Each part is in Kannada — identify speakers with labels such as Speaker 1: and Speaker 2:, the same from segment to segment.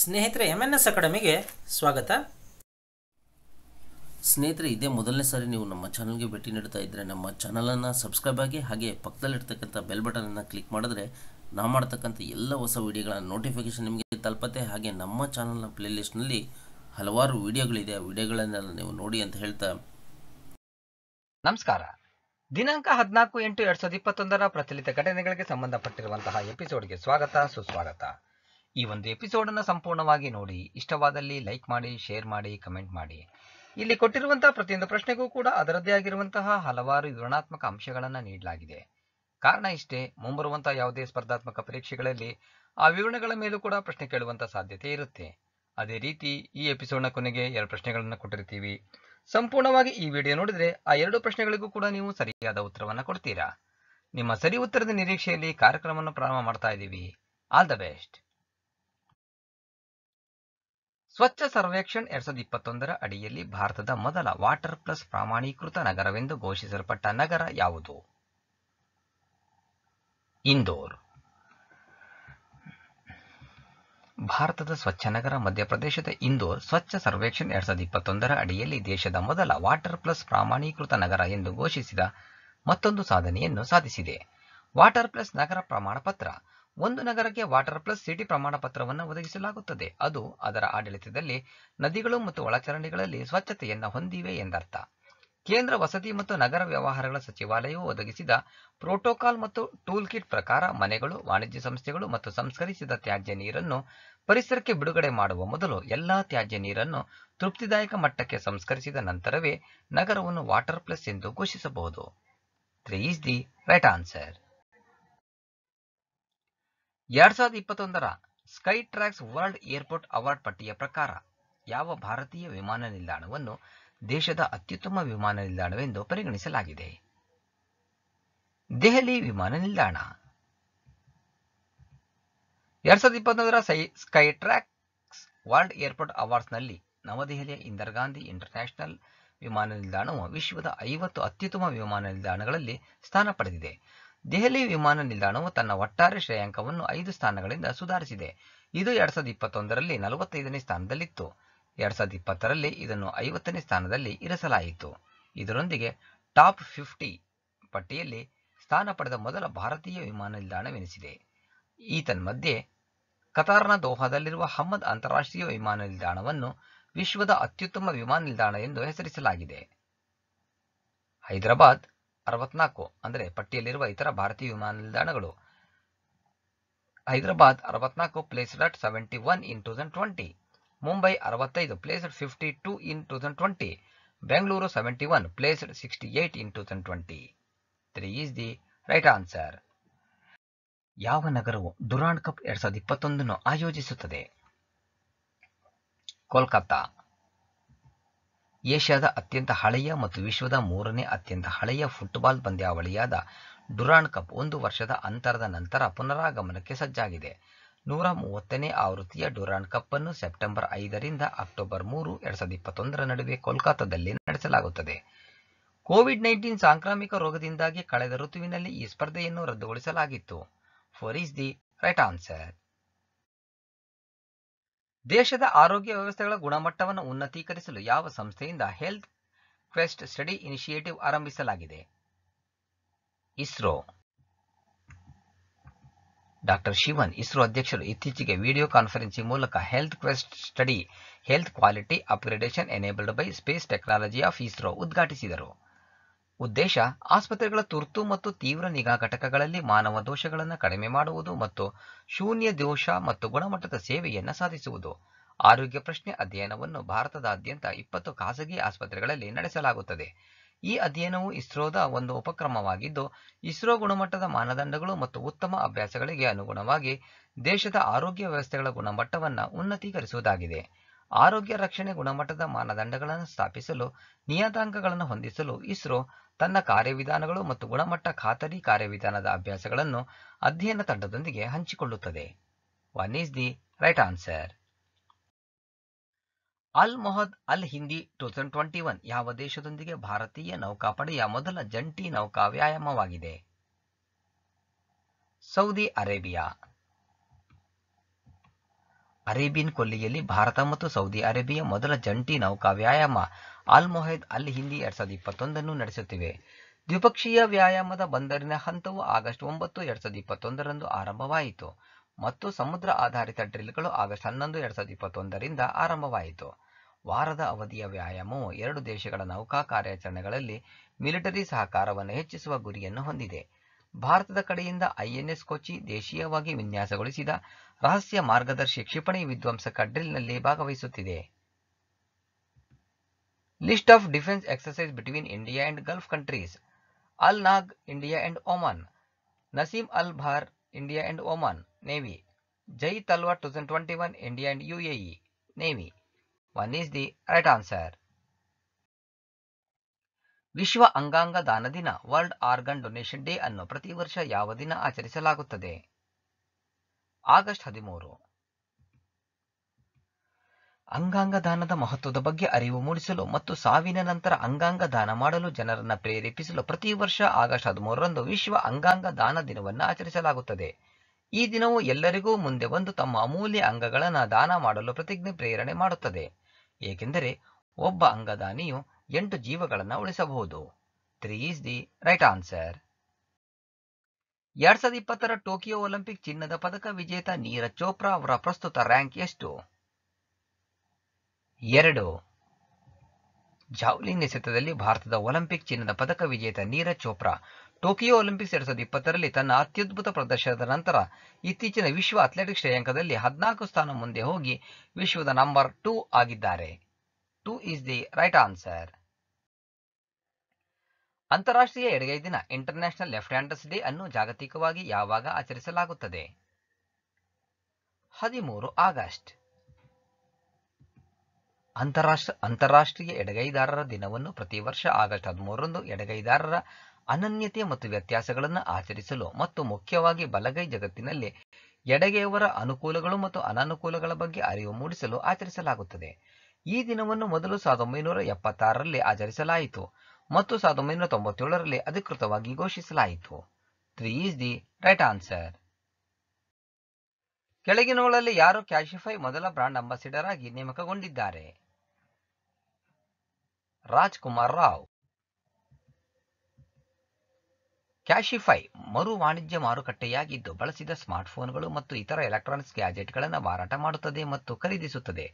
Speaker 1: ಸ್ನೇಹಿತರೆ ಎಮ್ ಎನ್ ಎಸ್ ಅಕಾಡೆಮಿಗೆ ಸ್ವಾಗತ ಸ್ನೇಹಿತರೆ ಇದೇ ಮೊದಲನೇ ಸಾರಿ ನೀವು ನಮ್ಮ ಚಾನಲ್ಗೆ ಭೇಟಿ ನೀಡ್ತಾ ಇದ್ದರೆ ನಮ್ಮ ಚಾನಲನ್ನು ಸಬ್ಸ್ಕ್ರೈಬ್ ಆಗಿ ಹಾಗೆ ಪಕ್ಕದಲ್ಲಿರ್ತಕ್ಕಂಥ ಬೆಲ್ ಬಟನ್ ಅನ್ನ ಕ್ಲಿಕ್ ಮಾಡಿದ್ರೆ ನಾವು ಮಾಡ್ತಕ್ಕಂಥ ಎಲ್ಲ ಹೊಸ ವಿಡಿಯೋಗಳ ನೋಟಿಫಿಕೇಶನ್ ನಿಮಗೆ ತಲುಪತ್ತೆ ಹಾಗೆ ನಮ್ಮ ಚಾನಲ್ನ ಪ್ಲೇಲಿಸ್ಟ್ನಲ್ಲಿ ಹಲವಾರು ವಿಡಿಯೋಗಳಿದೆ ಆ ವಿಡಿಯೋಗಳನ್ನೆಲ್ಲ ನೀವು ನೋಡಿ ಅಂತ ಹೇಳ್ತಾ ನಮಸ್ಕಾರ ದಿನಾಂಕ ಹದಿನಾಲ್ಕು ಎಂಟು ಎರಡ್ ಸಾವಿರದ ಇಪ್ಪತ್ತೊಂದರ ಪ್ರಚಲಿತ ಘಟನೆಗಳಿಗೆ ಸಂಬಂಧಪಟ್ಟಿರುವಂತಹ ಎಪಿಸೋಡ್ಗೆ ಸ್ವಾಗತ ಸುಸ್ವಾಗತ ಈ ಒಂದು ಎಪಿಸೋಡ್ ಅನ್ನು ಸಂಪೂರ್ಣವಾಗಿ ನೋಡಿ ಇಷ್ಟವಾದಲ್ಲಿ ಲೈಕ್ ಮಾಡಿ ಶೇರ್ ಮಾಡಿ ಕಮೆಂಟ್ ಮಾಡಿ ಇಲ್ಲಿ ಕೊಟ್ಟಿರುವಂತಹ ಪ್ರತಿಯೊಂದು ಪ್ರಶ್ನೆಗೂ ಕೂಡ ಅದರದ್ದೇ ಆಗಿರುವಂತಹ ಹಲವಾರು ವಿವರಣಾತ್ಮಕ ಅಂಶಗಳನ್ನು ನೀಡಲಾಗಿದೆ ಕಾರಣ ಇಷ್ಟೇ ಮುಂಬರುವಂತಹ ಯಾವುದೇ ಸ್ಪರ್ಧಾತ್ಮಕ ಪರೀಕ್ಷೆಗಳಲ್ಲಿ ಆ ವಿವರಣೆಗಳ ಮೇಲೂ ಕೂಡ ಪ್ರಶ್ನೆ ಕೇಳುವಂತಹ ಸಾಧ್ಯತೆ ಇರುತ್ತೆ ಅದೇ ರೀತಿ ಈ ಎಪಿಸೋಡ್ನ ಕೊನೆಗೆ ಎರಡು ಪ್ರಶ್ನೆಗಳನ್ನು ಕೊಟ್ಟಿರ್ತೀವಿ ಸಂಪೂರ್ಣವಾಗಿ ಈ ವಿಡಿಯೋ ನೋಡಿದ್ರೆ ಆ ಎರಡು ಪ್ರಶ್ನೆಗಳಿಗೂ ಕೂಡ ನೀವು ಸರಿಯಾದ ಉತ್ತರವನ್ನು ಕೊಡ್ತೀರಾ ನಿಮ್ಮ ಸರಿ ಉತ್ತರದ ನಿರೀಕ್ಷೆಯಲ್ಲಿ ಕಾರ್ಯಕ್ರಮವನ್ನು ಪ್ರಾರಂಭ ಮಾಡ್ತಾ ಇದ್ದೀವಿ ಆಲ್ ದ ಬೆಸ್ಟ್ ಸ್ವಚ್ಛ ಸರ್ವೇಕ್ಷಣ್ ಎರಡ್ ಸಾವಿರದ ಇಪ್ಪತ್ತೊಂದರ ಅಡಿಯಲ್ಲಿ ಭಾರತದ ಮೊದಲ ವಾಟರ್ ಪ್ಲಸ್ ಪ್ರಮಾಣೀಕೃತ ನಗರವೆಂದು ಘೋಷಿಸಲ್ಪಟ್ಟ ನಗರ ಯಾವುದು ಇಂದೋರ್ ಭಾರತದ ಸ್ವಚ್ಛ ನಗರ ಮಧ್ಯಪ್ರದೇಶದ ಇಂದೋರ್ ಸ್ವಚ್ಛ ಸರ್ವೇಕ್ಷಣ್ ಎರಡ್ ಸಾವಿರದ ಇಪ್ಪತ್ತೊಂದರ ಅಡಿಯಲ್ಲಿ ದೇಶದ ಮೊದಲ ವಾಟರ್ ಪ್ಲಸ್ ಪ್ರಮಾಣೀಕೃತ ನಗರ ಎಂದು ಘೋಷಿಸಿದ ಮತ್ತೊಂದು ಸಾಧನೆಯನ್ನು ಸಾಧಿಸಿದೆ ವಾಟರ್ ಪ್ಲಸ್ ನಗರ ಪ್ರಮಾಣ ಪತ್ರ ಒಂದು ನಗರಕ್ಕೆ ವಾಟರ್ ಪ್ಲಸ್ ಸಿಟಿ ಪ್ರಮಾಣ ಪತ್ರವನ್ನು ಒದಗಿಸಲಾಗುತ್ತದೆ ಅದು ಅದರ ಆಡಳಿತದಲ್ಲಿ ನದಿಗಳು ಮತ್ತು ಒಳಚರಂಡಿಗಳಲ್ಲಿ ಸ್ವಚ್ಛತೆಯನ್ನು ಹೊಂದಿವೆ ಎಂದರ್ಥ ಕೇಂದ್ರ ವಸತಿ ಮತ್ತು ನಗರ ವ್ಯವಹಾರಗಳ ಸಚಿವಾಲಯವು ಒದಗಿಸಿದ ಪ್ರೋಟೋಕಾಲ್ ಮತ್ತು ಟೂಲ್ ಕಿಟ್ ಪ್ರಕಾರ ಮನೆಗಳು ವಾಣಿಜ್ಯ ಸಂಸ್ಥೆಗಳು ಮತ್ತು ಸಂಸ್ಕರಿಸಿದ ತ್ಯಾಜ್ಯ ನೀರನ್ನು ಪರಿಸರಕ್ಕೆ ಬಿಡುಗಡೆ ಮಾಡುವ ಮೊದಲು ಎಲ್ಲಾ ತ್ಯಾಜ್ಯ ನೀರನ್ನು ತೃಪ್ತಿದಾಯಕ ಮಟ್ಟಕ್ಕೆ ಸಂಸ್ಕರಿಸಿದ ನಂತರವೇ ನಗರವನ್ನು ವಾಟರ್ ಪ್ಲಸ್ ಎಂದು ಘೋಷಿಸಬಹುದು three is the right answer ಎರಡ್ ಸಾವಿರದ ಇಪ್ಪತ್ತೊಂದರ Skytrax world airport award ಪಟ್ಟಿಯ ಪ್ರಕಾರ ಯಾವ ಭಾರತೀಯ ವಿಮಾನ ನಿಲ್ದಾಣವನ್ನು ದೇಶದ ಅತ್ಯುತ್ತಮ ವಿಮಾನ ನಿಲ್ದಾಣವೆಂದು ಪರಿಗಣಿಸಲಾಗಿದೆ ದೆಹಲಿ ವಿಮಾನ ನಿಲ್ದಾಣ ಎರಡ್ ಸಾವಿರದ ಇಪ್ಪತ್ತೊಂದರ ಸ್ಕೈ ಟ್ರ್ಯಾಕ್ಸ್ ವರ್ಲ್ಡ್ ಏರ್ಪೋರ್ಟ್ ಅವಾರ್ಡ್ಸ್ನಲ್ಲಿ ನವದೆಹಲಿಯ ಇಂದಿರಾ ಗಾಂಧಿ ಇಂಟರ್ನ್ಯಾಷನಲ್ ವಿಮಾನ ನಿಲ್ದಾಣವು ವಿಶ್ವದ ಐವತ್ತು ಅತ್ಯುತ್ತಮ ವಿಮಾನ ನಿಲ್ದಾಣಗಳಲ್ಲಿ ಸ್ಥಾನ ಪಡೆದಿದೆ ದೆಹಲಿ ವಿಮಾನ ನಿಲ್ದಾಣವು ತನ್ನ ಒಟ್ಟಾರೆ ಶ್ರೇಯಾಂಕವನ್ನು ಐದು ಸ್ಥಾನಗಳಿಂದ ಸುಧಾರಿಸಿದೆ ಇದು ಎರಡ್ ಸಾವಿರದ ಇಪ್ಪತ್ತೊಂದರಲ್ಲಿ ನಲವತ್ತೈದನೇ ಸ್ಥಾನದಲ್ಲಿತ್ತು ಎರಡ್ ಸಾವಿರದ ಇಪ್ಪತ್ತರಲ್ಲಿ ಇದನ್ನು ಐವತ್ತನೇ ಸ್ಥಾನದಲ್ಲಿ ಇರಿಸಲಾಯಿತು ಇದರೊಂದಿಗೆ ಟಾಪ್ ಫಿಫ್ಟಿ ಪಟ್ಟಿಯಲ್ಲಿ ಸ್ಥಾನ ಪಡೆದ ಮೊದಲ ಭಾರತೀಯ ವಿಮಾನ ನಿಲ್ದಾಣವೆನಿಸಿದೆ ಈತನ್ಮಧ್ಯೆ ಕತಾರ್ನ ದೋಹಾದಲ್ಲಿರುವ ಹಮ್ಮದ್ ಅಂತಾರಾಷ್ಟ್ರೀಯ ವಿಮಾನ ನಿಲ್ದಾಣವನ್ನು ವಿಶ್ವದ ಅತ್ಯುತ್ತಮ ವಿಮಾನ ನಿಲ್ದಾಣ ಎಂದು ಹೆಸರಿಸಲಾಗಿದೆ ಹೈದರಾಬಾದ್ ಅರವತ್ನಾಲ್ಕು ಅಂದರೆ ಪಟ್ಟಿಯಲ್ಲಿರುವ ಇತರ ಭಾರತೀಯ ವಿಮಾನ ನಿಲ್ದಾಣಗಳು ಹೈದರಾಬಾದ್ ಅರವತ್ನಾಲ್ಕು placed at seventy one in thousand twenty Mumbai ಅರವತ್ತೈದು placed fifty two in thousand twenty Bengaluru seventy one placed sixty eight in thousand twenty three is the right answer ಯಾವ ನಗರವು ದುರಾಂಡ್ ಕಪ್ ಎರಡ್ ಸಾವಿರದ ಇಪ್ಪತ್ತೊಂದನ್ನು ಆಯೋಜಿಸುತ್ತದೆ ಕೋಲ್ಕತ್ತಾ ಏಷ್ಯಾದ ಅತ್ಯಂತ ಹಳೆಯ ಮತ್ತು ವಿಶ್ವದ ಮೂರನೇ ಅತ್ಯಂತ ಹಳೆಯ ಫುಟ್ಬಾಲ್ ಪಂದ್ಯಾವಳಿಯಾದ ಡುರಾಂಡ್ ಕಪ್ ಒಂದು ವರ್ಷದ ಅಂತರದ ನಂತರ ಪುನರಾಗಮನಕ್ಕೆ ಸಜ್ಜಾಗಿದೆ ನೂರ ಮೂವತ್ತನೇ ಆವೃತ್ತಿಯ ಡುರಾಂಡ್ ಕಪ್ ಅನ್ನು ಸೆಪ್ಟೆಂಬರ್ ಐದರಿಂದ ಅಕ್ಟೋಬರ್ ಮೂರು ಎರಡ್ ಸಾವಿರದ ಇಪ್ಪತ್ತೊಂದರ ನಡುವೆ ಕೋಲ್ಕತ್ತಾದಲ್ಲಿ ನಡೆಸಲಾಗುತ್ತದೆ ಕೋವಿಡ್ ನೈನ್ಟೀನ್ ಸಾಂಕ್ರಾಮಿಕ ರೋಗದಿಂದಾಗಿ ಕಳೆದ ಋತುವಿನಲ್ಲಿ ಈ ಸ್ಪರ್ಧೆಯನ್ನು ರದ್ದುಗೊಳಿಸಲಾಗಿತ್ತು four is the right answer ದೇಶದ ಆರೋಗ್ಯ ವ್ಯವಸ್ಥೆಗಳ ಗುಣಮಟ್ಟವನ್ನು ಉನ್ನತೀಕರಿಸಲು ಯಾವ ಸಂಸ್ಥೆಯಿಂದ ಹೆಲ್ತ್ ಕ್ವೆಸ್ಟ್ ಸ್ಟಡಿ ಇನಿಷಿಯೇಟಿವ್ ಆರಂಭಿಸಲಾಗಿದೆ ಇಸ್ರೋ ಡಾಕ್ಟರ್ ಶಿವನ್ ಇಸ್ರೋ ಅಧ್ಯಕ್ಷರು ಇತ್ತೀಚೆಗೆ ವಿಡಿಯೋ ಕಾನ್ಫರೆನ್ಸಿಂಗ್ ಮೂಲಕ health quest study health quality upgradation enabled by space technology of ISRO ಉದ್ಘಾಟಿಸಿದರು ಉದ್ದೇಶ ಆಸ್ಪತ್ರೆಗಳ ತುರ್ತು ಮತ್ತು ತೀವ್ರ ನಿಗಾ ಘಟಕಗಳಲ್ಲಿ ಮಾನವ ದೋಷಗಳನ್ನು ಕಡಿಮೆ ಮಾಡುವುದು ಮತ್ತು ಶೂನ್ಯ ದೋಷ ಮತ್ತು ಗುಣಮಟ್ಟದ ಸೇವೆಯನ್ನು ಸಾಧಿಸುವುದು ಆರೋಗ್ಯ ಪ್ರಶ್ನೆ ಅಧ್ಯಯನವನ್ನು ಭಾರತದಾದ್ಯಂತ ಇಪ್ಪತ್ತು ಖಾಸಗಿ ಆಸ್ಪತ್ರೆಗಳಲ್ಲಿ ನಡೆಸಲಾಗುತ್ತದೆ ಈ ಅಧ್ಯಯನವು ಇಸ್ರೋದ ಒಂದು ಉಪಕ್ರಮವಾಗಿದ್ದು ಇಸ್ರೋ ಗುಣಮಟ್ಟದ ಮಾನದಂಡಗಳು ಮತ್ತು ಉತ್ತಮ ಅಭ್ಯಾಸಗಳಿಗೆ ಅನುಗುಣವಾಗಿ ದೇಶದ ಆರೋಗ್ಯ ವ್ಯವಸ್ಥೆಗಳ ಗುಣಮಟ್ಟವನ್ನು ಉನ್ನತೀಕರಿಸುವುದಾಗಿದೆ ಆರೋಗ್ಯ ರಕ್ಷಣೆ ಗುಣಮಟ್ಟದ ಮಾನದಂಡಗಳನ್ನು ಸ್ಥಾಪಿಸಲು ನಿಯತಾಂಕಗಳನ್ನು ಹೊಂದಿಸಲು ಇಸ್ರೋ ತನ್ನ ಕಾರ್ಯವಿಧಾನಗಳು ಮತ್ತು ಗುಣಮಟ್ಟ ಖಾತರಿ ಕಾರ್ಯವಿಧಾನದ ಅಭ್ಯಾಸಗಳನ್ನು ಅಧ್ಯಯನ ತಂಡದೊಂದಿಗೆ ಹಂಚಿಕೊಳ್ಳುತ್ತದೆ one is the right answer Al Mohed Al Hindi two thousand twenty one ಯಾವ ದೇಶದೊಂದಿಗೆ ಭಾರತೀಯ ನೌಕಾಪಡೆಯ ಮೊದಲ ಜಂಟಿ ನೌಕಾ ವ್ಯಾಯಾಮವಾಗಿದೆ ಸೌದಿ ಅರೇಬಿಯಾ ಅರೇಬಿಯನ್ ಕೊಲ್ಲಿಯಲ್ಲಿ ಭಾರತ ಮತ್ತು ಸೌದಿ ಅರೇಬಿಯಾ ಮೊದಲ ಜಂಟಿ ನೌಕಾ ವ್ಯಾಯಾಮ ಅಲ್ ಮೊಹೈದ್ ಅಲ್ ಹಿಂದಿ ಎರಡ್ ಸಾವಿರದ ಇಪ್ಪತ್ತೊಂದನ್ನು ನಡೆಸುತ್ತಿವೆ ದ್ವಿಪಕ್ಷೀಯ ವ್ಯಾಯಾಮದ ಬಂದರಿನ ಹಂತವು ಆಗಸ್ಟ್ ಒಂಬತ್ತು ಎರಡ್ ಸಾವಿರದ ಇಪ್ಪತ್ತೊಂದರಂದು ಆರಂಭವಾಯಿತು ಮತ್ತು ಸಮುದ್ರ ಆಧಾರಿತ ಡ್ರಿಲ್ಗಳು ಆಗಸ್ಟ್ ಹನ್ನೊಂದು ಎರಡ್ ಸಾವಿರದ ಇಪ್ಪತ್ತೊಂದರಿಂದ ಆರಂಭವಾಯಿತು ವಾರದ ಅವಧಿಯ ವ್ಯಾಯಾಮವು ಎರಡು ದೇಶಗಳ ನೌಕಾ ಕಾರ್ಯಾಚರಣೆಗಳಲ್ಲಿ ಮಿಲಿಟರಿ ಸಹಕಾರವನ್ನು ಹೆಚ್ಚಿಸುವ ಗುರಿಯನ್ನು ಹೊಂದಿದೆ ಭಾರತದ ಕಡೆಯಿಂದ ಐಎನ್ಎಸ್ ಕೊಚ್ಚಿ ದೇಶೀಯವಾಗಿ ವಿನ್ಯಾಸಗೊಳಿಸಿದ ರಹಸ್ಯ ಮಾರ್ಗದರ್ಶಿ ಕ್ಷಿಪಣಿ ವಿಧ್ವಂಸಕ ಡ್ರಿಲ್ನಲ್ಲಿ ಭಾಗವಹಿಸುತ್ತಿದೆ list of defence exercise between India and Gulf countries Al Najah India and Oman Naseem Al Bahr India and Oman navy ಜೈ ತಲ್ವಾ two thousand twenty one India and UAE navy one is the right answer ವಿಶ್ವ ಅಂಗಾಂಗ ದಾನ ದಿನ ವರ್ಲ್ಡ್ ಆರ್ಗನ್ ಡೊನೇಷನ್ ಡೇ ಅನ್ನು ಪ್ರತಿ ವರ್ಷ ಯಾವ ದಿನ ಆಚರಿಸಲಾಗುತ್ತದೆ ಆಗಸ್ಟ್ ಹದಿಮೂರು ಅಂಗಾಂಗ ದಾನದ ಮಹತ್ವದ ಬಗ್ಗೆ ಅರಿವು ಮೂಡಿಸಲು ಮತ್ತು ಸಾವಿನ ನಂತರ ಅಂಗಾಂಗ ದಾನ ಮಾಡಲು ಜನರನ್ನು ಪ್ರೇರೇಪಿಸಲು ಪ್ರತಿ ವರ್ಷ ಆಗಸ್ಟ್ ಹದಿಮೂರರಂದು ವಿಶ್ವ ಅಂಗಾಂಗ ದಾನ ದಿನವನ್ನು ಆಚರಿಸಲಾಗುತ್ತದೆ ಈ ದಿನವು ಎಲ್ಲರಿಗೂ ಮುಂದೆ ಬಂದು ತಮ್ಮ ಅಮೂಲ್ಯ ಅಂಗಗಳನ್ನು ದಾನ ಮಾಡಲು ಪ್ರತಿಜ್ಞೆ ಪ್ರೇರಣೆ ಮಾಡುತ್ತದೆ ಏಕೆಂದರೆ ಒಬ್ಬ ಅಂಗದಾನಿಯು ಎಂಟು ಜೀವಗಳನ್ನು ಉಳಿಸಬಹುದು three is the right answer ಎರಡ್ ಸಾವಿರದ ಇಪ್ಪತ್ತರ ಟೋಕಿಯೋ ಒಲಿಂಪಿಕ್ ಚಿನ್ನದ ಪದಕ ವಿಜೇತ ನೀರಜ್ ಚೋಪ್ರಾ ಅವರ ಪ್ರಸ್ತುತ ರ್ಯಾಂಕ್ ಎಷ್ಟು ಎರಡು ಜಾವ್ಲಿನ್ ಎಸೆತದಲ್ಲಿ ಭಾರತದ ಒಲಿಂಪಿಕ್ ಚಿನ್ನದ ಪದಕ ವಿಜೇತ ನೀರಜ್ ಚೋಪ್ರಾ ಟೋಕಿಯೋ ಒಲಿಂಪಿಕ್ಸ್ ಎರಡ್ ಸಾವಿರದ ಇಪ್ಪತ್ತರಲ್ಲಿ ತನ್ನ ಅತ್ಯದ್ಭುತ ಪ್ರದರ್ಶನದ ನಂತರ ಇತ್ತೀಚಿನ ವಿಶ್ವ ಅಥ್ಲೆಟಿಕ್ಸ್ ಶ್ರೇಯಾಂಕದಲ್ಲಿ ಹದಿನಾಲ್ಕು ಸ್ಥಾನ ಮುಂದೆ ಹೋಗಿ ವಿಶ್ವದ ನಂಬರ್ ಟೂ ಆಗಿದ್ದಾರೆ two is the right answer ಅಂತಾರಾಷ್ಟ್ರೀಯ ಎಡಗೈ ದಿನ ಇಂಟರ್ನ್ಯಾಷನಲ್ ಲೆಫ್ಟ್ ಹ್ಯಾಂಡರ್ಸ್ ಡೇ ಅನ್ನು ಜಾಗತಿಕವಾಗಿ ಯಾವಾಗ ಆಚರಿಸಲಾಗುತ್ತದೆ ಹದಿಮೂರು ಆಗಸ್ಟ್ ಅಂತಾರಾಷ್ಟ್ರ ಅಂತಾರಾಷ್ಟ್ರೀಯ ಎಡಗೈದಾರರ ದಿನವನ್ನು ಪ್ರತಿ ವರ್ಷ ಆಗಸ್ಟ್ ಹದಿಮೂರರಂದು ಎಡಗೈದಾರರ ಅನನ್ಯತೆ ಮತ್ತು ವ್ಯತ್ಯಾಸಗಳನ್ನು ಆಚರಿಸಲು ಮತ್ತು ಮುಖ್ಯವಾಗಿ ಬಲಗೈ ಜಗತ್ತಿನಲ್ಲಿ ಎಡಗೈಯವರ ಅನುಕೂಲಗಳು ಮತ್ತು ಅನಾನುಕೂಲಗಳ ಬಗ್ಗೆ ಅರಿವು ಮೂಡಿಸಲು ಆಚರಿಸಲಾಗುತ್ತದೆ ಈ ದಿನವನ್ನು ಮೊದಲು ಸಾವಿರದ ಒಂಬೈನೂರ ಎಪ್ಪತ್ತಾರರಲ್ಲಿ ಆಚರಿಸಲಾಯಿತು ಮತ್ತು ಸಾವಿರದ ಒಂಬೈನೂರ ತೊಂಬತ್ತೇಳರಲ್ಲಿ ಅಧಿಕೃತವಾಗಿ ಘೋಷಿಸಲಾಯಿತು three is the right answer ಕೆಳಗಿನವುಗಳಲ್ಲಿ ಯಾರು ಕ್ಯಾಶಿಫೈ ಮೊದಲ ಬ್ರಾಂಡ್ ಅಂಬಾಸಿಡರ್ ಆಗಿ ನೇಮಕಗೊಂಡಿದ್ದಾರೆ ರಾಜ್ಕುಮಾರ್ ರಾವ್ ಕ್ಯಾಶಿಫೈ ಮರು ವಾಣಿಜ್ಯ ಮಾರುಕಟ್ಟೆಯಾಗಿದ್ದು ಬಳಸಿದ ಸ್ಮಾರ್ಟ್ಫೋನ್ಗಳು ಮತ್ತು ಇತರ ಎಲೆಕ್ಟ್ರಾನಿಕ್ಸ್ ಗ್ಯಾಜೆಟ್ಗಳನ್ನು ಮಾರಾಟ ಮಾಡುತ್ತದೆ ಮತ್ತು ಖರೀದಿಸುತ್ತದೆ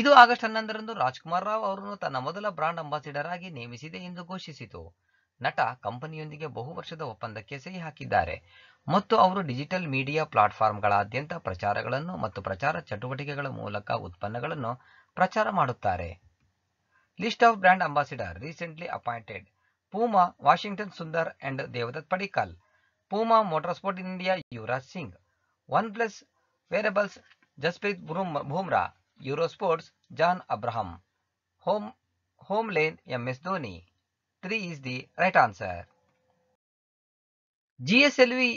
Speaker 1: ಇದು ಆಗಸ್ಟ್ ಹನ್ನೊಂದರಂದು ರಾಜ್ಕುಮಾರ್ ರಾವ್ ಅವರನ್ನು ತನ್ನ ಮೊದಲ ಬ್ರಾಂಡ್ ಅಂಬಾಸಿಡರ್ ಆಗಿ ನೇಮಿಸಿದೆ ಎಂದು ಘೋಷಿಸಿತು ನಟ ಕಂಪನಿಯೊಂದಿಗೆ ಬಹು ವರ್ಷದ ಒಪ್ಪಂದಕ್ಕೆ ಸಹಿ ಹಾಕಿದ್ದಾರೆ ಮತ್ತು ಅವರು ಡಿಜಿಟಲ್ ಮೀಡಿಯಾ ಪ್ಲಾಟ್ಫಾರ್ಮ್ಗಳಾದ್ಯಂತ ಪ್ರಚಾರಗಳನ್ನು ಮತ್ತು ಪ್ರಚಾರ ಚಟುವಟಿಕೆಗಳ ಮೂಲಕ ಉತ್ಪನ್ನಗಳನ್ನು ಪ್ರಚಾರ ಮಾಡುತ್ತಾರೆ list of brand ambassador recently appointed Puma Washington Sundar and Devdutt Padikkal Puma motor motorsport India Yuvraj Singh OnePlus wearables Jasprit Bumrah John John home home home lane MS Dhoni 3 is the right answer GSLV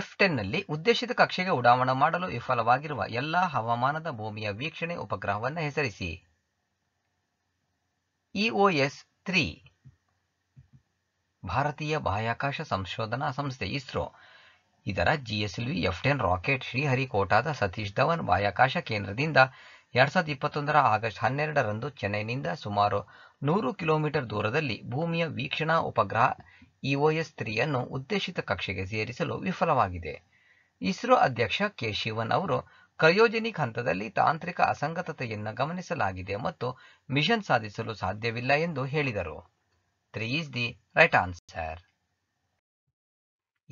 Speaker 1: F ಟೆನ್ನಲ್ಲಿ ಉದ್ದೇಶಿತ ಕಕ್ಷೆಗೆ ಉಡಾವಣೆ ಮಾಡಲು ವಿಫಲವಾಗಿರುವ ಎಲ್ಲಾ ಹವಾಮಾನದ ಭೂಮಿಯ ವೀಕ್ಷಣೆ ಉಪಗ್ರಹವನ್ನು ಹೆಸರಿಸಿ ಇಒಎಸ್ e ತ್ರೀ ಭಾರತೀಯ ಬಾಹ್ಯಾಕಾಶ ಸಂಶೋಧನಾ ಸಂಸ್ಥೆ ಇಸ್ರೋ ಇದರ ಜಿಎಸ್ಎಲ್ವಿ ಎಫ್ ಟೆನ್ ರಾಕೆಟ್ ಶ್ರೀಹರಿಕೋಟಾದ ಸತೀಶ್ ಧವನ್ ಬಾಹ್ಯಾಕಾಶ ಕೇಂದ್ರದಿಂದ ಎರಡ್ ಸಾವಿರದ ಇಪ್ಪತ್ತೊಂದರ ಆಗಸ್ಟ್ ಹನ್ನೆರಡರಂದು ಚೆನ್ನೈನಿಂದ ಸುಮಾರು ನೂರು ಕಿಲೋಮೀಟರ್ ದೂರದಲ್ಲಿ ಭೂಮಿಯ ವೀಕ್ಷಣಾ ಉಪಗ್ರಹ ಇಒಎಸ್ ತ್ರೀಯನ್ನು ಉದ್ದೇಶಿತ ಕಕ್ಷೆಗೆ ಸೇರಿಸಲು ವಿಫಲವಾಗಿದೆ ಇಸ್ರೋ ಅಧ್ಯಕ್ಷ ಕೆ ಶಿವನ್ ಅವರು ಕ್ರಯೋಜೆನಿಕ್ ಹಂತದಲ್ಲಿ ತಾಂತ್ರಿಕ ಅಸಂಗತತೆಯನ್ನು ಗಮನಿಸಲಾಗಿದೆ ಮತ್ತು ಮಿಷನ್ ಸಾಧಿಸಲು ಸಾಧ್ಯವಿಲ್ಲ ಎಂದು ಹೇಳಿದರು three is the right answer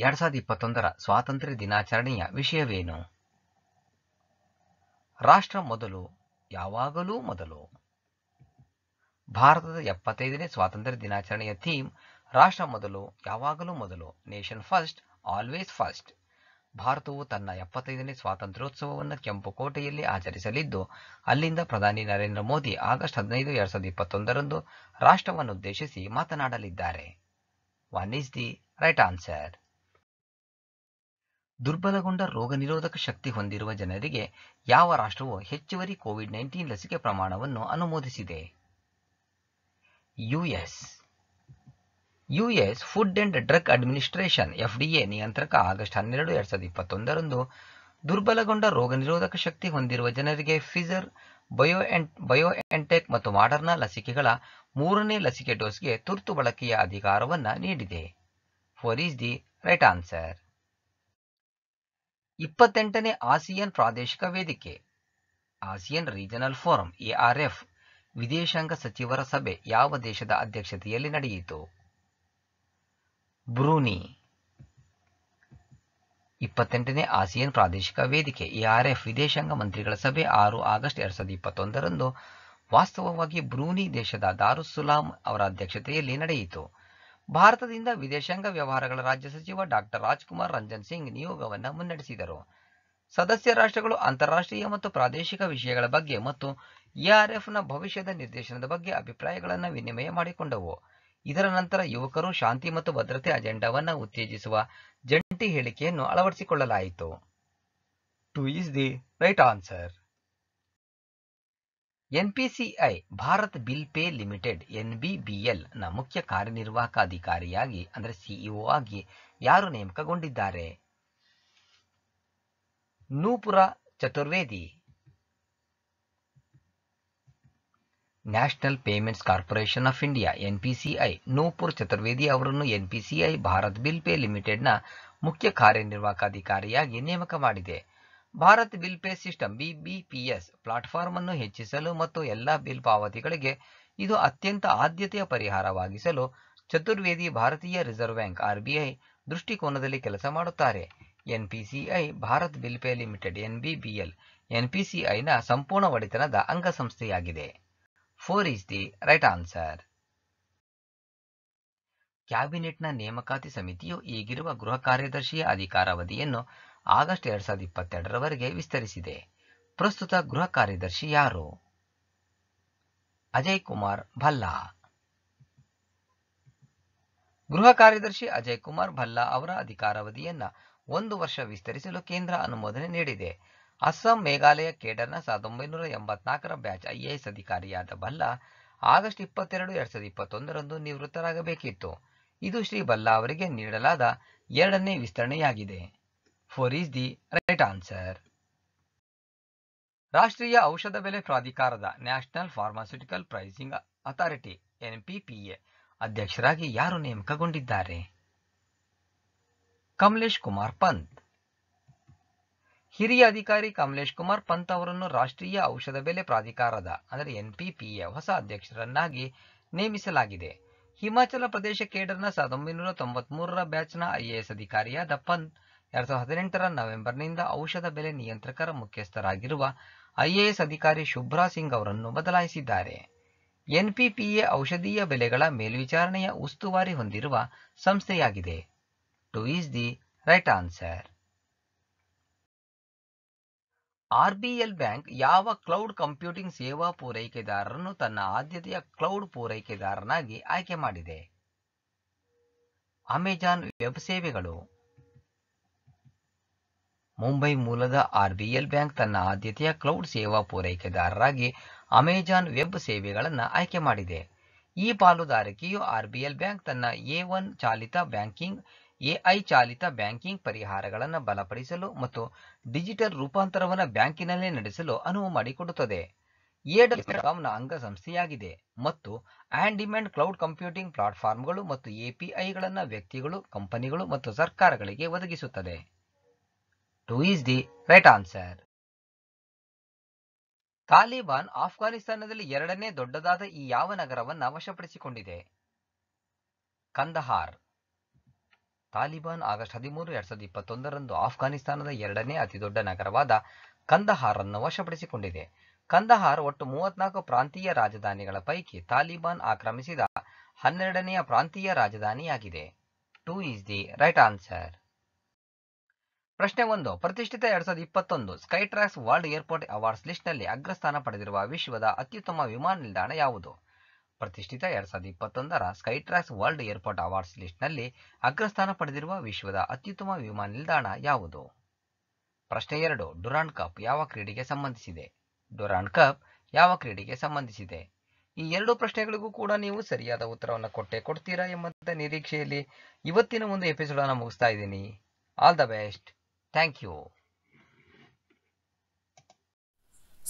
Speaker 1: ಎರಡ್ ಸಾವಿರದ ಇಪ್ಪತ್ತೊಂದರ ಸ್ವಾತಂತ್ರ್ಯ ದಿನಾಚರಣೆಯ ವಿಷಯವೇನು ರಾಷ್ಟ್ರ ಮೊದಲು ಯಾವಾಗಲೂ ಮೊದಲು ಭಾರತದ ಎಪ್ಪತ್ತೈದನೇ ಸ್ವಾತಂತ್ರ್ಯ ದಿನಾಚರಣೆಯ ಥೀಮ್ ರಾಷ್ಟ್ರ ಮೊದಲು ಯಾವಾಗಲೂ ಮೊದಲು ನೇಷನ್ ಫಸ್ಟ್ ಆಲ್ವೇಸ್ ಫಸ್ಟ್ ಭಾರತವು ತನ್ನ ಎಪ್ಪತ್ತೈದನೇ ಸ್ವಾತಂತ್ರ್ಯೋತ್ಸವವನ್ನು ಕೆಂಪುಕೋಟೆಯಲ್ಲಿ ಆಚರಿಸಲಿದ್ದು ಅಲ್ಲಿಂದ ಪ್ರಧಾನಿ ನರೇಂದ್ರ ಮೋದಿ ಆಗಸ್ಟ್ ಹದಿನೈದು ಎರಡ್ ಸಾವಿರದ ಇಪ್ಪತ್ತೊಂದರಂದು ರಾಷ್ಟ್ರವನ್ನುದ್ದೇಶಿಸಿ ಮಾತನಾಡಲಿದ್ದಾರೆ one is the right answer ದುರ್ಬಲಗೊಂಡ ರೋಗನಿರೋಧಕ ಶಕ್ತಿ ಹೊಂದಿರುವ ಜನರಿಗೆ ಯಾವ ರಾಷ್ಟ್ರವು ಹೆಚ್ಚುವರಿ ಕೋವಿಡ್ ನೈನ್ಟೀನ್ ಲಸಿಕೆ ಪ್ರಮಾಣವನ್ನು ಅನುಮೋದಿಸಿದೆ US US food and drug administration FDA ನಿಯಂತ್ರಕ ಆಗಸ್ಟ್ ಹನ್ನೆರಡು ಎರಡ್ ಸಾವಿರದ ಇಪ್ಪತ್ತೊಂದರಂದು ದುರ್ಬಲಗೊಂಡ ರೋಗನಿರೋಧಕ ಶಕ್ತಿ ಹೊಂದಿರುವ ಜನರಿಗೆ ಫಿಜರ್ ಬಯೋ ಬಯೋ ಎಂಟೆಕ್ ಮತ್ತು ಮಾಡರ್ನಾ ಲಸಿಕೆಗಳ ಮೂರನೇ ಲಸಿಕೆ ಡೋಸ್ಗೆ ತುರ್ತು ಬಳಕೆಯ ಅಧಿಕಾರವನ್ನು ನೀಡಿದೆ four is the right answer ಇಪ್ಪತ್ತೆಂಟನೇ ಆಸಿಯನ್ ಪ್ರಾದೇಶಿಕ ವೇದಿಕೆ ಆಸಿಯನ್ ರೀಜನಲ್ ಫೋರಂ ಎಆರ್ಎಫ್ ವಿದೇಶಾಂಗ ಸಚಿವರ ಸಭೆ ಯಾವ ದೇಶದ ಅಧ್ಯಕ್ಷತೆಯಲ್ಲಿ ನಡೆಯಿತು ಬ್ರೂನಿ ಇಪ್ಪತ್ತೆಂಟನೇ ಆಸಿಯನ್ ಪ್ರಾದೇಶಿಕ ವೇದಿಕೆ ಎಆರ್ಎಫ್ ವಿದೇಶಾಂಗ ಮಂತ್ರಿಗಳ ಸಭೆ ಆರು ಆಗಸ್ಟ್ ಎರಡ್ ಸಾವಿರದ ಇಪ್ಪತ್ತೊಂದರಂದು ವಾಸ್ತವವಾಗಿ ಬ್ರೂನಿ ದೇಶದ ಸುಲಾಂ ಅವರ ಅಧ್ಯಕ್ಷತೆಯಲ್ಲಿ ನಡೆಯಿತು ಭಾರತದಿಂದ ವಿದೇಶಾಂಗ ವ್ಯವಹಾರಗಳ ರಾಜ್ಯ ಸಚಿವ ಡಾಕ್ಟರ್ ರಾಜ್ಕುಮಾರ್ ರಂಜನ್ ಸಿಂಗ್ ನಿಯೋಗವನ್ನು ಮುನ್ನಡೆಸಿದರು ಸದಸ್ಯ ರಾಷ್ಟ್ರಗಳು ಅಂತಾರಾಷ್ಟ್ರೀಯ ಮತ್ತು ಪ್ರಾದೇಶಿಕ ವಿಷಯಗಳ ಬಗ್ಗೆ ಮತ್ತು ಎಆರ್ಎಫ್ನ ಭವಿಷ್ಯದ ನಿರ್ದೇಶನದ ಬಗ್ಗೆ ಅಭಿಪ್ರಾಯಗಳನ್ನು ವಿನಿಮಯ ಮಾಡಿಕೊಂಡವು ಇದರ ನಂತರ ಯುವಕರು ಶಾಂತಿ ಮತ್ತು ಭದ್ರತೆ ಅಜೆಂಡಾವನ್ನು ಉತ್ತೇಜಿಸುವ ಜಂಟಿ ಹೇಳಿಕೆಯನ್ನು ಅಳವಡಿಸಿಕೊಳ್ಳಲಾಯಿತು two is the right answer NPCI Bharat bill pay limited ಎನ್ಬಿಬಿಎಲ್ನ ಮುಖ್ಯ ಕಾರ್ಯನಿರ್ವಾಹಕ ಅಧಿಕಾರಿಯಾಗಿ ಅಂದರೆ ಸಿಇಒ ಆಗಿ ಯಾರು ನೇಮಕಗೊಂಡಿದ್ದಾರೆ Nupur Chaturvedi national payments corporation of India NPCI Nupur Chaturvedi ಅವರನ್ನು ಎನ್ಪಿಸಿಐ ಭಾರತ್ ಬಿಲ್ ಪೇ ಲಿಮಿಟೆಡ್ನ ಮುಖ್ಯ ಕಾರ್ಯನಿರ್ವಾಹಕ ಅಧಿಕಾರಿಯಾಗಿ ನೇಮಕ ಮಾಡಿದೆ Bharat bill pay system BBPS platform ಅನ್ನು ಹೆಚ್ಚಿಸಲು ಮತ್ತು ಎಲ್ಲಾ ಬಿಲ್ ಪಾವತಿಗಳಿಗೆ ಇದು ಅತ್ಯಂತ ಆದ್ಯತೆಯ ಪರಿಹಾರವಾಗಿಸಲು ಚತುರ್ವೇದಿ ಭಾರತೀಯ ರಿಸರ್ವ್ ಬ್ಯಾಂಕ್ ಆರ್ಬಿಐ ದೃಷ್ಟಿಕೋನದಲ್ಲಿ ಕೆಲಸ ಮಾಡುತ್ತಾರೆ NPCI Bharat bill pay limited NBBL ಎನ್ಪಿಸಿಐನ ಸಂಪೂರ್ಣ ಒಡೆತನದ ಅಂಗಸಂಸ್ಥೆಯಾಗಿದೆ four is the right answer ಕ್ಯಾಬಿನೆಟ್ನ ನೇಮಕಾತಿ ಸಮಿತಿಯು ಈಗಿರುವ ಗೃಹ ಕಾರ್ಯದರ್ಶಿಯ ಅಧಿಕಾರಾವಧಿಯನ್ನು ಆಗಸ್ಟ್ ಎರಡ್ ಸಾವಿರದ ಇಪ್ಪತ್ತೆರಡರವರೆಗೆ ವಿಸ್ತರಿಸಿದೆ ಪ್ರಸ್ತುತ ಗೃಹ ಕಾರ್ಯದರ್ಶಿ ಯಾರು ಅಜಯ್ ಕುಮಾರ್ ಭಲ್ಲಾ ಗೃಹ ಕಾರ್ಯದರ್ಶಿ ಅಜಯ್ ಕುಮಾರ್ ಭಲ್ಲಾ ಅವರ ಅಧಿಕಾರಾವಧಿಯನ್ನ ಒಂದು ವರ್ಷ ವಿಸ್ತರಿಸಲು ಕೇಂದ್ರ ಅನುಮೋದನೆ ನೀಡಿದೆ ಅಸ್ಸಾಂ ಮೇಘಾಲಯ ಕೇಡರ್ನ ಸಾವಿರದ ಒಂಬೈನೂರ ಎಂಬತ್ನಾಲ್ಕರ ಬ್ಯಾಚ್ ಐಎಎಸ್ ಅಧಿಕಾರಿಯಾದ ಭಲ್ಲಾ ಆಗಸ್ಟ್ ಇಪ್ಪತ್ತೆರಡು ಎರಡ್ ಸಾವಿರದ ಇಪ್ಪತ್ತೊಂದರಂದು ನಿವೃತ್ತರಾಗಬೇಕಿತ್ತು ಇದು ಶ್ರೀ ಭಲ್ಲಾ ಅವರಿಗೆ ನೀಡಲಾದ ಎರಡನೇ ವಿಸ್ತರಣೆಯಾಗಿದೆ four is the right answer ರಾಷ್ಟ್ರೀಯ ಔಷಧ ಬೆಲೆ ಪ್ರಾಧಿಕಾರದ national pharmaceutical pricing authority NPPA ಅಧ್ಯಕ್ಷರಾಗಿ ಯಾರು ನೇಮಕಗೊಂಡಿದ್ದಾರೆ ಕಮಲೇಶ್ ಕುಮಾರ್ ಪಂತ್ ಹಿರಿಯ ಅಧಿಕಾರಿ ಕಮಲೇಶ್ ಕುಮಾರ್ ಪಂತ್ ಅವರನ್ನು ರಾಷ್ಟ್ರೀಯ ಔಷಧ ಬೆಲೆ ಪ್ರಾಧಿಕಾರದ ಅಂದರೆ ಎನ್ಪಿಪಿಎ ಹೊಸ ಅಧ್ಯಕ್ಷರನ್ನಾಗಿ ನೇಮಿಸಲಾಗಿದೆ ಹಿಮಾಚಲ ಪ್ರದೇಶ ಕೇಡರ್ನ ಸಾವಿರದ ಒಂಬೈನೂರ ತೊಂಬತ್ಮೂರರ ಬ್ಯಾಚ್ನ ಐಎಎಸ್ ಅಧಿಕಾರಿಯಾದ ಪಂತ್ ಎರಡ್ ಸಾವಿರದ ಹದಿನೆಂಟರ ನವೆಂಬರ್ನಿಂದ ಔಷಧ ಬೆಲೆ ನಿಯಂತ್ರಕರ ಮುಖ್ಯಸ್ಥರಾಗಿರುವ ಐಎಎಸ್ ಅಧಿಕಾರಿ ಶುಭ್ರಾ ಸಿಂಗ್ ಅವರನ್ನು ಬದಲಾಯಿಸಿದ್ದಾರೆ ಎನ್ಪಿಪಿಎ ಔಷಧೀಯ ಬೆಲೆಗಳ ಮೇಲ್ವಿಚಾರಣೆಯ ಉಸ್ತುವಾರಿ ಹೊಂದಿರುವ ಸಂಸ್ಥೆಯಾಗಿದೆ two is the right answer RBL bank ಯಾವ ಕ್ಲೌಡ್ ಕಂಪ್ಯೂಟಿಂಗ್ ಸೇವಾ ಪೂರೈಕೆದಾರರನ್ನು ತನ್ನ ಆದ್ಯತೆಯ ಕ್ಲೌಡ್ ಪೂರೈಕೆದಾರನಾಗಿ ಆಯ್ಕೆ ಮಾಡಿದೆ ಅಮೆಜಾನ್ ವೆಬ್ ಸೇವೆಗಳು ಮುಂಬೈ ಮೂಲದ ಆರ್ಬಿಎಲ್ ಬ್ಯಾಂಕ್ ತನ್ನ ಆದ್ಯತೆಯ ಕ್ಲೌಡ್ ಸೇವಾ ಪೂರೈಕೆದಾರರಾಗಿ ಅಮೆಜಾನ್ ವೆಬ್ ಸೇವೆಗಳನ್ನು ಆಯ್ಕೆ ಮಾಡಿದೆ ಈ ಪಾಲುದಾರಿಕೆಯು ಆರ್ಬಿಎಲ್ ಬ್ಯಾಂಕ್ ತನ್ನ ಎ ಒನ್ ಚಾಲಿತ ಬ್ಯಾಂಕಿಂಗ್ ಎಐ ಚಾಲಿತ ಬ್ಯಾಂಕಿಂಗ್ ಪರಿಹಾರಗಳನ್ನು ಬಲಪಡಿಸಲು ಮತ್ತು ಡಿಜಿಟಲ್ ರೂಪಾಂತರವನ್ನು ಬ್ಯಾಂಕಿನಲ್ಲೇ ನಡೆಸಲು ಅನುವು ಮಾಡಿಕೊಡುತ್ತದೆ ಎಡಲ್ಕಾಮ್ನ ಅಂಗಸಂಸ್ಥೆಯಾಗಿದೆ ಮತ್ತು ಆ್ಯಂಡ್ ಡಿಮ್ಯಾಂಡ್ ಕ್ಲೌಡ್ ಕಂಪ್ಯೂಟಿಂಗ್ ಪ್ಲಾಟ್ಫಾರ್ಮ್ಗಳು ಮತ್ತು ಎಪಿಐಗಳನ್ನು ವ್ಯಕ್ತಿಗಳು ಕಂಪನಿಗಳು ಮತ್ತು ಸರ್ಕಾರಗಳಿಗೆ ಒದಗಿಸುತ್ತದೆ 2 is the right answer. Taliban ಆಫ್ಘಾನಿಸ್ತಾನದಲ್ಲಿ ಎರಡನೇ ದೊಡ್ಡದಾದ ಈ ಯಾವ ನಗರವನ್ನು ವಶಪಡಿಸಿಕೊಂಡಿದೆ ಕಂದಹಾರ್ ತಾಲಿಬಾನ್ ಆಗಸ್ಟ್ ಹದಿಮೂರು ಎರಡ್ ಸಾವಿರದ ಇಪ್ಪತ್ತೊಂದರಂದು ಆಫ್ಘಾನಿಸ್ತಾನದ ಎರಡನೇ ಅತಿದೊಡ್ಡ ನಗರವಾದ ಕಂದಹಾರ್ ಅನ್ನು ವಶಪಡಿಸಿಕೊಂಡಿದೆ ಕಂದಹಾರ್ ಒಟ್ಟು ಮೂವತ್ನಾಲ್ಕು ಪ್ರಾಂತೀಯ ರಾಜಧಾನಿಗಳ ಪೈಕಿ ತಾಲಿಬಾನ್ ಆಕ್ರಮಿಸಿದ ಹನ್ನೆರಡನೆಯ ಪ್ರಾಂತೀಯ ರಾಜಧಾನಿಯಾಗಿದೆ two is the right answer ಪ್ರಶ್ನೆ ಒಂದು ಪ್ರತಿಷ್ಠಿತ ಎರಡ್ ಸಾವಿರದ ಇಪ್ಪತ್ತೊಂದು ಸ್ಕೈಟ್ರಾಕ್ಸ್ ವರ್ಲ್ಡ್ ಏರ್ಪೋರ್ಟ್ ಅವಾರ್ಡ್ಸ್ ಲಿಸ್ಟ್ನಲ್ಲಿ ಅಗ್ರಸ್ಥಾನ ಪಡೆದಿರುವ ವಿಶ್ವದ ಅತ್ಯುತ್ತಮ ವಿಮಾನ ನಿಲ್ದಾಣ ಯಾವುದು ಪ್ರತಿಷ್ಠಿತ ಎರಡ್ ಸಾವಿರದ ಇಪ್ಪತ್ತೊಂದರ ಸ್ಕೈಟ್ರಾಕ್ಸ್ ವರ್ಲ್ಡ್ ಏರ್ಪೋರ್ಟ್ ಅವಾರ್ಡ್ಸ್ ಲಿಸ್ಟ್ನಲ್ಲಿ ಅಗ್ರಸ್ಥಾನ ಪಡೆದಿರುವ ವಿಶ್ವದ ಅತ್ಯುತ್ತಮ ವಿಮಾನ ನಿಲ್ದಾಣ ಯಾವುದು ಪ್ರಶ್ನೆ ಎರಡು ಡುರಾಂಡ್ ಕಪ್ ಯಾವ ಕ್ರೀಡೆಗೆ ಸಂಬಂಧಿಸಿದೆ ಡುರಾಂಡ್ ಕಪ್ ಯಾವ ಕ್ರೀಡೆಗೆ ಸಂಬಂಧಿಸಿದೆ ಈ ಎರಡು ಪ್ರಶ್ನೆಗಳಿಗೂ ಕೂಡ ನೀವು ಸರಿಯಾದ ಉತ್ತರವನ್ನು ಕೊಟ್ಟೆ ಕೊಡ್ತೀರಾ ಎಂಬಂತ ನಿರೀಕ್ಷೆಯಲ್ಲಿ ಇವತ್ತಿನ ಒಂದು ಎಪಿಸೋಡನ್ನು ಮುಗಿಸ್ತಾ ಇದ್ದೀನಿ all the best thank you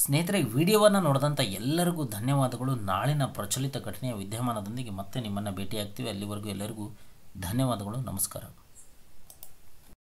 Speaker 1: ಸ್ನೇಹಿತರೆ ವಿಡಿಯೋವನ್ನು ನೋಡಿದಂಥ ಎಲ್ಲರಿಗೂ ಧನ್ಯವಾದಗಳು ನಾಳಿನ ಪ್ರಚಲಿತ ಘಟನೆಯ ವಿದ್ಯಮಾನದೊಂದಿಗೆ ಮತ್ತೆ ನಿಮ್ಮನ್ನು ಭೇಟಿಯಾಗ್ತೀವಿ ಅಲ್ಲಿವರೆಗೂ ಎಲ್ಲರಿಗೂ ಧನ್ಯವಾದಗಳು ನಮಸ್ಕಾರ